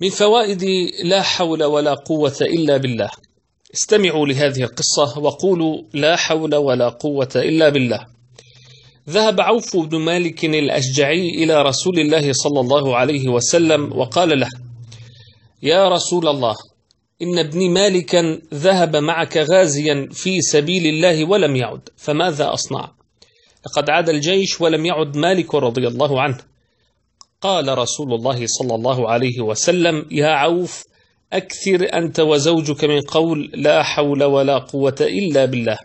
من فوائد لا حول ولا قوة إلا بالله استمعوا لهذه القصة وقولوا لا حول ولا قوة إلا بالله ذهب عوف بن مالك الأشجعي إلى رسول الله صلى الله عليه وسلم وقال له يا رسول الله إن ابن مالكا ذهب معك غازيا في سبيل الله ولم يعد فماذا أصنع لقد عاد الجيش ولم يعد مالك رضي الله عنه قال رسول الله صلى الله عليه وسلم يا عوف أكثر أنت وزوجك من قول لا حول ولا قوة إلا بالله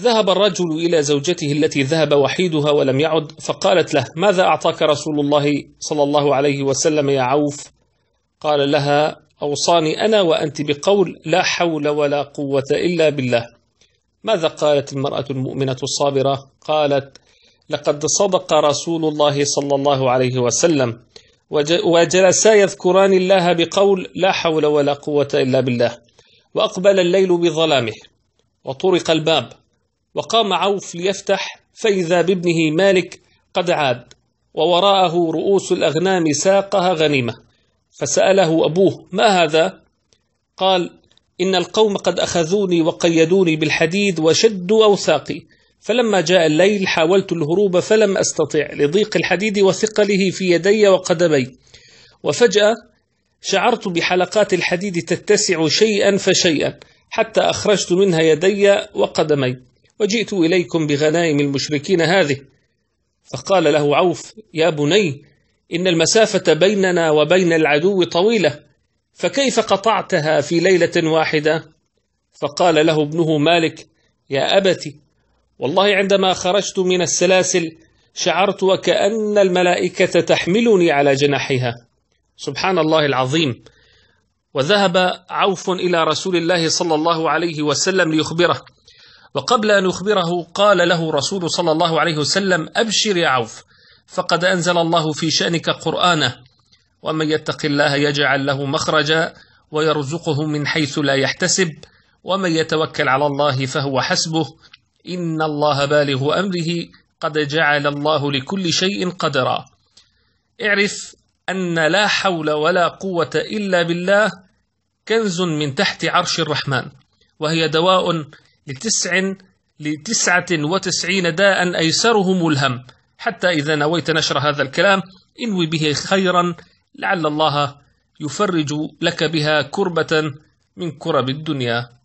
ذهب الرجل إلى زوجته التي ذهب وحيدها ولم يعد فقالت له ماذا أعطاك رسول الله صلى الله عليه وسلم يا عوف قال لها أوصاني أنا وأنت بقول لا حول ولا قوة إلا بالله ماذا قالت المرأة المؤمنة الصابرة قالت لقد صدق رسول الله صلى الله عليه وسلم وجلسا يذكران الله بقول لا حول ولا قوة إلا بالله وأقبل الليل بظلامه وطرق الباب وقام عوف ليفتح فإذا بابنه مالك قد عاد ووراءه رؤوس الأغنام ساقها غنيمة فسأله أبوه ما هذا؟ قال إن القوم قد أخذوني وقيدوني بالحديد وشدوا أوثاقي فلما جاء الليل حاولت الهروب فلم أستطع لضيق الحديد وثقله في يدي وقدمي وفجأة شعرت بحلقات الحديد تتسع شيئا فشيئا حتى أخرجت منها يدي وقدمي وجئت إليكم بغنائم المشركين هذه فقال له عوف يا بني إن المسافة بيننا وبين العدو طويلة فكيف قطعتها في ليلة واحدة؟ فقال له ابنه مالك يا أبت والله عندما خرجت من السلاسل شعرت وكأن الملائكة تحملني على جناحها سبحان الله العظيم وذهب عوف إلى رسول الله صلى الله عليه وسلم ليخبره وقبل أن يخبره قال له رسول صلى الله عليه وسلم أبشر يا عوف فقد أنزل الله في شأنك قرآنه ومن يتق الله يجعل له مخرجا ويرزقه من حيث لا يحتسب ومن يتوكل على الله فهو حسبه إن الله بالغ أمره قد جعل الله لكل شيء قدرا اعرف أن لا حول ولا قوة إلا بالله كنز من تحت عرش الرحمن وهي دواء لتسع لتسعة وتسعين داء أيسرهم الهم حتى إذا نويت نشر هذا الكلام انوي به خيرا لعل الله يفرج لك بها كربة من كرب الدنيا